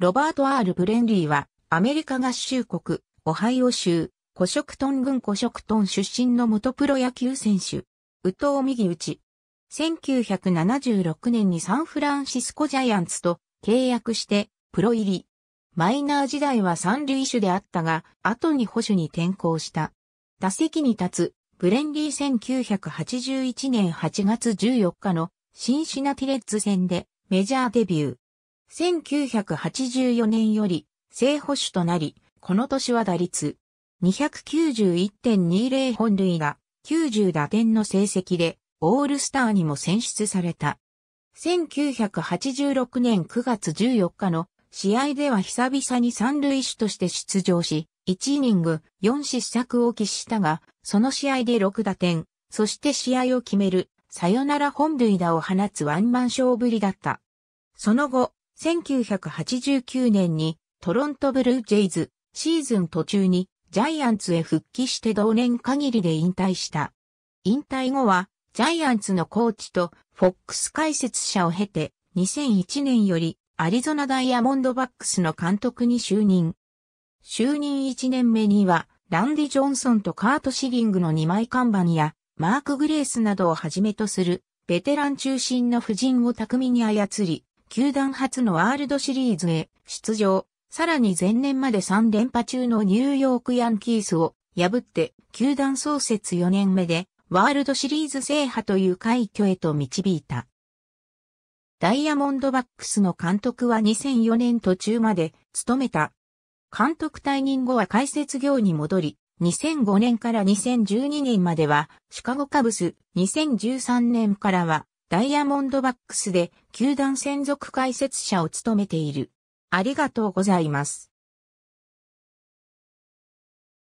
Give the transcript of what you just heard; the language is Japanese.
ロバート・アール・ブレンリーは、アメリカ合衆国、オハイオ州、コショクトン郡コショクトン出身の元プロ野球選手。宇藤右打ち。1976年にサンフランシスコジャイアンツと契約してプロ入り。マイナー時代は三塁手であったが、後に保守に転向した。打席に立つ、ブレンリー1981年8月14日のシンシナティレッズ戦でメジャーデビュー。1984年より正捕手となり、この年は打率291.20本塁打、90打点の成績でオールスターにも選出された。1986年9月14日の試合では久々に三塁手として出場し、1イニング4失策を喫したが、その試合で6打点、そして試合を決める、サヨナラ本塁打を放つワンマン勝ぶりだった。その後、1989年にトロントブルージェイズシーズン途中にジャイアンツへ復帰して同年限りで引退した。引退後はジャイアンツのコーチとフォックス解説者を経て2001年よりアリゾナダイヤモンドバックスの監督に就任。就任1年目にはランディ・ジョンソンとカート・シリングの2枚看板やマーク・グレースなどをはじめとするベテラン中心の夫人を巧みに操り、球団初のワールドシリーズへ出場。さらに前年まで3連覇中のニューヨークヤンキースを破って球団創設4年目でワールドシリーズ制覇という快挙へと導いた。ダイヤモンドバックスの監督は2004年途中まで務めた。監督退任後は解説業に戻り、2005年から2012年まではシカゴカブス、2013年からはダイヤモンドバックスで球団専属解説者を務めている。ありがとうございます。